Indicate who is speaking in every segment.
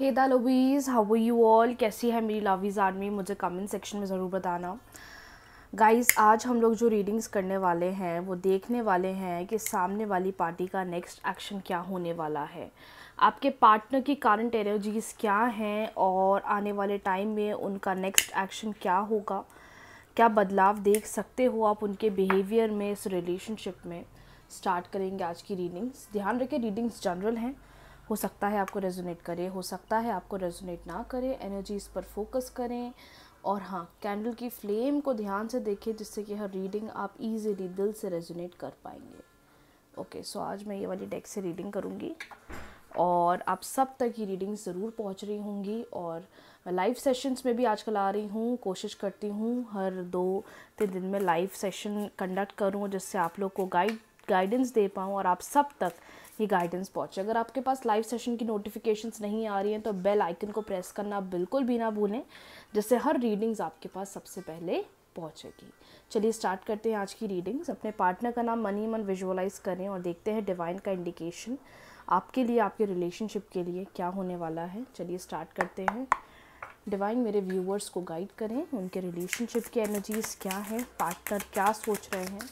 Speaker 1: हे दा लोवीज़ how you all कैसी है मेरी लवीज़ आर्मी मुझे कमेंट सेक्शन में ज़रूर बताना गाइस आज हम लोग जो रीडिंग्स करने वाले हैं वो देखने वाले हैं कि सामने वाली पार्टी का नेक्स्ट एक्शन क्या होने वाला है आपके पार्टनर की करंट एनर्जीज क्या हैं और आने वाले टाइम में उनका नेक्स्ट एक्शन क्या होगा क्या बदलाव देख सकते हो आप उनके बिहेवियर में इस रिलेशनशिप में स्टार्ट करेंगे आज की रीडिंग्स ध्यान रखें रीडिंग्स जनरल हैं हो सकता है आपको रेजोनेट करे हो सकता है आपको रेजोनेट ना करे एनर्जीज़ पर फोकस करें और हाँ कैंडल की फ्लेम को ध्यान से देखें जिससे कि हर रीडिंग आप इजीली दिल से रेजोनेट कर पाएंगे ओके सो आज मैं ये वाली डेक से रीडिंग करूँगी और आप सब तक ये रीडिंग ज़रूर पहुँच रही होंगी और मैं लाइव सेशंस में भी आजकल आ रही हूँ कोशिश करती हूँ हर दो तीन दिन में लाइव सेशन कंडक्ट करूँ जिससे आप लोग को गाइड गाइडेंस दे पाऊँ और आप सब तक ये गाइडेंस पहुँचे अगर आपके पास लाइव सेशन की नोटिफिकेशंस नहीं आ रही हैं तो बेल आइकन को प्रेस करना बिल्कुल भी ना भूलें जिससे हर रीडिंग्स आपके पास सबसे पहले पहुँचेगी चलिए स्टार्ट करते हैं आज की रीडिंग्स अपने पार्टनर का नाम मनी मन विजुअलाइज करें और देखते हैं डिवाइन का इंडिकेशन आपके लिए आपके रिलेशनशिप के लिए क्या होने वाला है चलिए स्टार्ट करते हैं डिवाइन मेरे व्यूवर्स को गाइड करें उनके रिलेशनशिप की एनर्जीज़ क्या है पार्टनर क्या सोच रहे हैं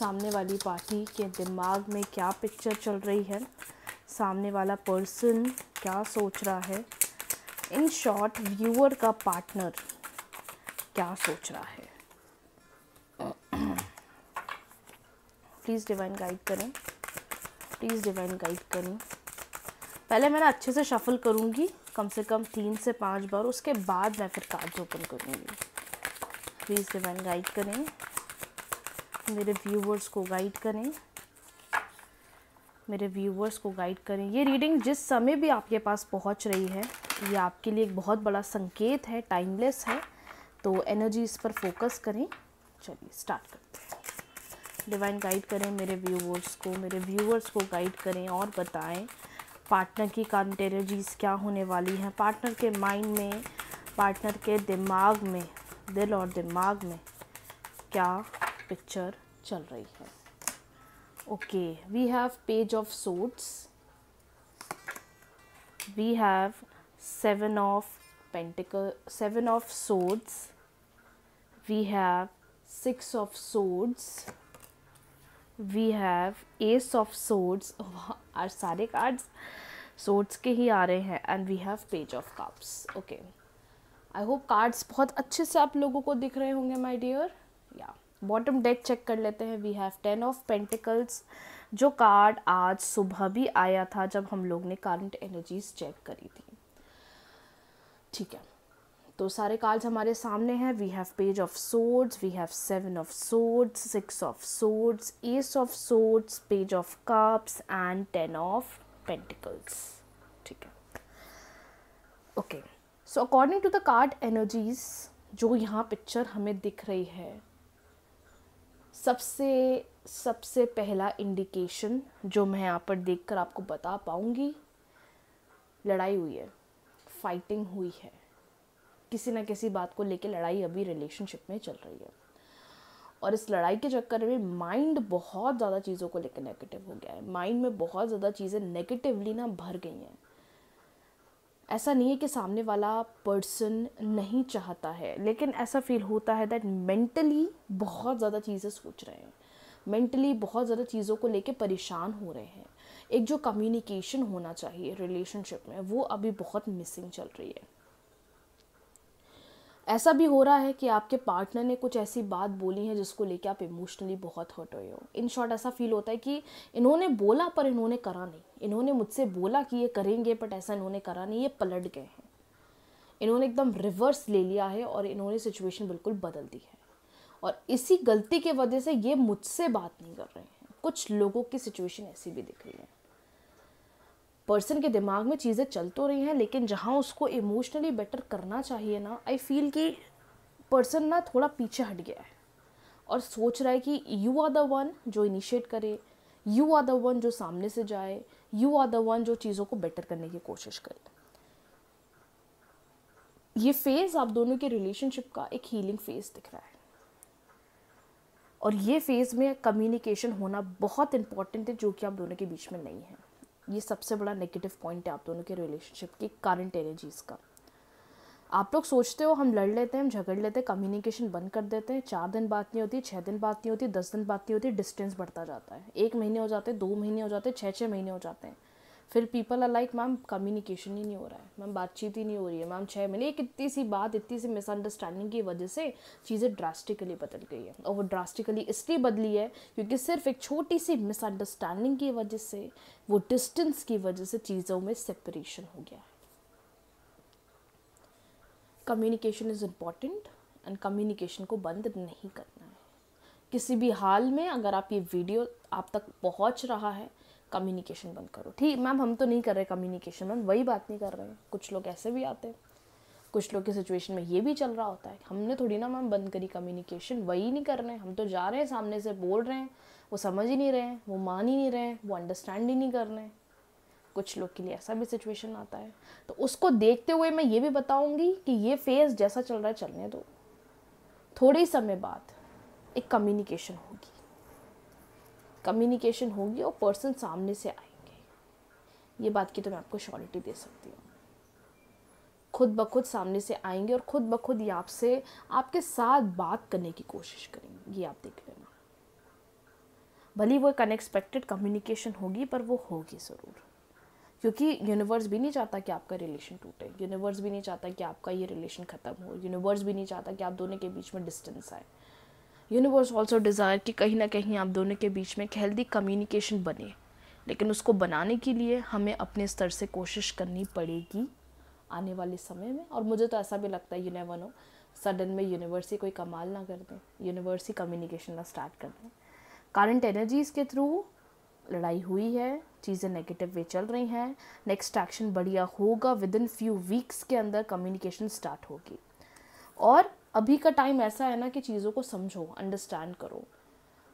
Speaker 1: सामने वाली पार्टी के दिमाग में क्या पिक्चर चल रही है सामने वाला पर्सन क्या सोच रहा है इन शॉर्ट व्यूअर का पार्टनर क्या सोच रहा है प्लीज़ डिवाइन गाइड करें प्लीज़ डिवाइन गाइड करें पहले मैं अच्छे से शफल करूँगी कम से कम तीन से पाँच बार उसके बाद मैं फिर कार्ड्स ओपन करूँगी प्लीज़ डिवाइन गाइड करें मेरे व्यूवर्स को गाइड करें मेरे व्यूवर्स को गाइड करें ये रीडिंग जिस समय भी आपके पास पहुंच रही है ये आपके लिए एक बहुत बड़ा संकेत है टाइमलेस है तो एनर्जी इस पर फोकस करें चलिए स्टार्ट करते हैं डिवाइन गाइड करें मेरे व्यूवर्स को मेरे व्यूवर्स को गाइड करें और बताएं पार्टनर की करंट एनर्जीज क्या होने वाली हैं पार्टनर के माइंड में पार्टनर के दिमाग में दिल और दिमाग में क्या पिक्चर चल रही है okay we have page of swords we have seven of pentacle seven of swords we have six of swords we have ace of swords आज सारे कार्ड्स swords के ही आ रहे हैं and we have page of cups okay I hope cards बहुत अच्छे से आप लोगों को दिख रहे होंगे my dear yeah bottom deck check कर लेते हैं we have ten of pentacles जो कार्ड आज सुबह भी आया था जब हम लोग ने करंट एनर्जीज चेक करी थी ठीक है तो सारे कार्ड्स हमारे सामने हैं we have page of swords we have seven of swords six of swords ace of swords page of cups and ten of pentacles ठीक है okay so according to the card energies जो यहाँ picture हमें दिख रही है सबसे सबसे पहला इंडिकेशन जो मैं यहाँ पर देखकर आपको बता पाऊँगी लड़ाई हुई है फाइटिंग हुई है किसी ना किसी बात को लेके लड़ाई अभी रिलेशनशिप में चल रही है और इस लड़ाई के चक्कर में माइंड बहुत ज़्यादा चीज़ों को लेकर नेगेटिव हो गया है माइंड में बहुत ज़्यादा चीज़ें नेगेटिवली ना भर गई हैं ऐसा नहीं है कि सामने वाला पर्सन नहीं चाहता है लेकिन ऐसा फील होता है दैट मेंटली बहुत ज़्यादा चीज़ें सोच रहे हैं मेंटली बहुत ज़्यादा चीज़ों को लेके परेशान हो रहे हैं एक जो कम्युनिकेशन होना चाहिए रिलेशनशिप में वो अभी बहुत मिसिंग चल रही है ऐसा भी हो रहा है कि आपके पार्टनर ने कुछ ऐसी बात बोली है जिसको लेके आप इमोशनली बहुत हर्ट हुए हो इन शॉर्ट ऐसा फील होता है कि इन्होंने बोला पर इन्होंने करा नहीं इन्होंने मुझसे बोला कि ये करेंगे बट ऐसा इन्होंने करा नहीं ये पलट गए हैं इन्होंने एकदम रिवर्स ले लिया है और इन्होंने सिचुएशन बिल्कुल बदल दी है और इसी गलती के वजह से ये मुझसे बात नहीं कर रहे हैं कुछ लोगों की सिचुएशन ऐसी भी दिख रही है पर्सन के दिमाग में चीज़ें चल तो रही हैं लेकिन जहाँ उसको इमोशनली बेटर करना चाहिए ना आई फील कि पर्सन ना थोड़ा पीछे हट गया है और सोच रहा है कि यू आर द वन जो इनिशिएट करे यू आर द वन जो सामने से जाए यू आर द वन जो चीज़ों को बेटर करने की कोशिश करे ये फेज़ आप दोनों के रिलेशनशिप का एक हीलिंग फेज़ दिख रहा है और ये फेज़ में कम्युनिकेशन होना बहुत इम्पॉर्टेंट है जो कि आप दोनों के बीच में नहीं है ये सबसे बड़ा नेगेटिव पॉइंट है आप दोनों के रिलेशनशिप की करंट एनर्जीज़ का आप लोग सोचते हो हम लड़ लेते हैं हम झगड़ लेते हैं कम्युनिकेशन बंद कर देते हैं चार दिन बात नहीं होती छः दिन बात नहीं होती दस दिन बात नहीं होती डिस्टेंस बढ़ता जाता है एक महीने हो जाते हैं दो महीने हो जाते हैं छः छः महीने हो जाते हैं फिर people are like ma'am communication ही नहीं हो रहा है मैम बातचीत ही नहीं हो रही है मैम छः महीने एक इतनी सी बात इतनी सी मिसअंडरस्टैंडिंग की वजह से चीज़ें ड्रास्टिकली बदल गई है और वो ड्रास्टिकली इसलिए बदली है क्योंकि सिर्फ एक छोटी सी मिसअंडरस्टैंडिंग की वजह से वो डिस्टेंस की वजह से चीज़ों में सेपरेशन हो गया है communication is important and communication को बंद नहीं करना है किसी भी हाल में अगर आप ये वीडियो आप तक पहुंच रहा है कम्युनिकेशन बंद करो ठीक मैम हम तो नहीं कर रहे कम्युनिकेशन बंद वही बात नहीं कर रहे हैं कुछ लोग ऐसे भी आते हैं कुछ लोग की सिचुएशन में ये भी चल रहा होता है हमने थोड़ी ना मैम बंद करी कम्युनिकेशन वही नहीं कर रहे हैं हम तो जा रहे हैं सामने से बोल रहे हैं वो समझ ही नहीं रहे हैं वो मान ही नहीं रहे हैं वो अंडरस्टैंड ही नहीं कर रहे हैं कुछ लोग के लिए ऐसा भी सिचुएशन आता है तो उसको देखते हुए मैं ये भी बताऊँगी कि ये फेज़ जैसा चल रहा है चलने दो थोड़े समय बाद एक कम्युनिकेशन होगी कम्युनिकेशन होगी और पर्सन सामने से आएंगे ये बात की तो मैं आपको श्योरिटी दे सकती हूँ खुद ब खुद सामने से आएंगे और खुद ब खुद ये आपसे आपके साथ बात करने की कोशिश करेंगे ये आप देख लेना भली वो एक अनएक्सपेक्टेड कम्युनिकेशन होगी पर वो होगी ज़रूर क्योंकि यूनिवर्स भी नहीं चाहता कि आपका रिलेशन टूटे यूनिवर्स भी नहीं चाहता कि आपका ये रिलेशन ख़त्म हो यूनिवर्स भी नहीं चाहता कि आप दोनों के बीच में डिस्टेंस आए यूनिवर्स ऑल्सो डिज़ायर कि कहीं ना कहीं आप दोनों के बीच में एक हेल्दी कम्युनिकेशन बने लेकिन उसको बनाने के लिए हमें अपने स्तर से कोशिश करनी पड़ेगी आने वाले समय में और मुझे तो ऐसा भी लगता है यू नेवर नो सडन में यूनिवर्स ही कोई कमाल ना कर दें यूनिवर्स ही कम्युनिकेशन ना स्टार्ट कर दें करंट एनर्जीज़ के थ्रू लड़ाई हुई है चीज़ें नेगेटिव वे चल रही हैं नेक्स्ट एक्शन बढ़िया होगा विद इन फ्यू वीक्स के अंदर कम्युनिकेशन स्टार्ट होगी और अभी का टाइम ऐसा है ना कि चीज़ों को समझो अंडरस्टैंड करो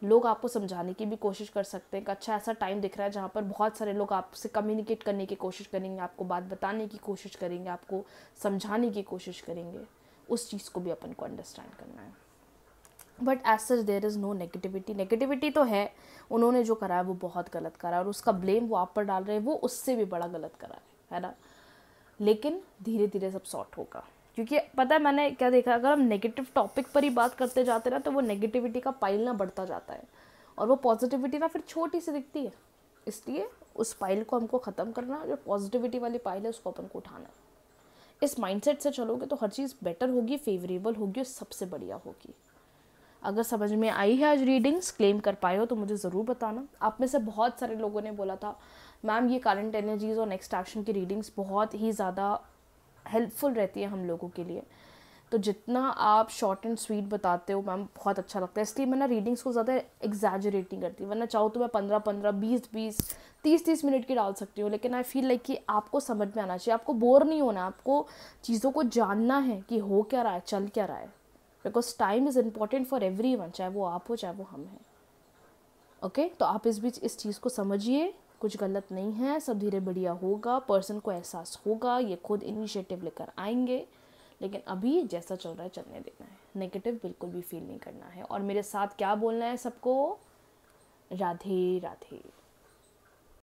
Speaker 1: लोग आपको समझाने की भी कोशिश कर सकते हैं एक अच्छा ऐसा टाइम दिख रहा है जहाँ पर बहुत सारे लोग आपसे कम्युनिकेट करने की कोशिश करेंगे आपको बात बताने की कोशिश करेंगे आपको समझाने की कोशिश करेंगे उस चीज़ को भी अपन को अंडरस्टैंड करना है but as such there is no negativity negativity तो है उन्होंने जो करा है वो बहुत गलत करा है और उसका ब्लेम वो आप पर डाल रहे हैं वो उससे भी बड़ा गलत करा है है ना लेकिन धीरे धीरे सब सॉर्ट होगा क्योंकि पता है मैंने क्या देखा अगर हम नेगेटिव टॉपिक पर ही बात करते जाते ना तो वो नेगेटिविटी का पाइल ना बढ़ता जाता है और वो पॉजिटिविटी ना फिर छोटी सी दिखती है इसलिए उस पाइल को हमको ख़त्म करना जो पॉजिटिविटी वाली पाइल है उसको अपन को उठाना इस माइंडसेट से चलोगे तो हर चीज़ बेटर होगी फेवरेबल होगी और सबसे बढ़िया होगी अगर समझ में आई है आज रीडिंग्स क्लेम कर पाए हो तो मुझे ज़रूर बताना आप में से बहुत सारे लोगों ने बोला था मैम ये करंट एनर्जीज़ और नेक्स्ट एक्शन की रीडिंग्स बहुत ही ज़्यादा हेल्पफुल रहती है हम लोगों के लिए तो जितना आप शॉर्ट एंड स्वीट बताते हो मैम बहुत अच्छा लगता है इसलिए मैं ना रीडिंग्स को ज़्यादा एग्जैजरेट नहीं करती वरना चाहो तो मैं पंद्रह पंद्रह बीस बीस तीस तीस मिनट की डाल सकती हूँ लेकिन आई फील लाइक कि आपको समझ में आना चाहिए आपको बोर नहीं होना आपको चीज़ों को जानना है कि हो क्या रहा है चल क्या रहा है because time is important for everyone चाहे वो आप हो चाहे वो हम हैं ओके okay? तो आप इस बीच इस चीज़ को समझिए कुछ गलत नहीं है सब धीरे बढ़िया होगा पर्सन को एहसास होगा ये खुद इनिशिएटिव लेकर आएंगे लेकिन अभी जैसा चल रहा है चलने देना है नेगेटिव बिल्कुल भी फील नहीं करना है और मेरे साथ क्या बोलना है सबको राधे राधे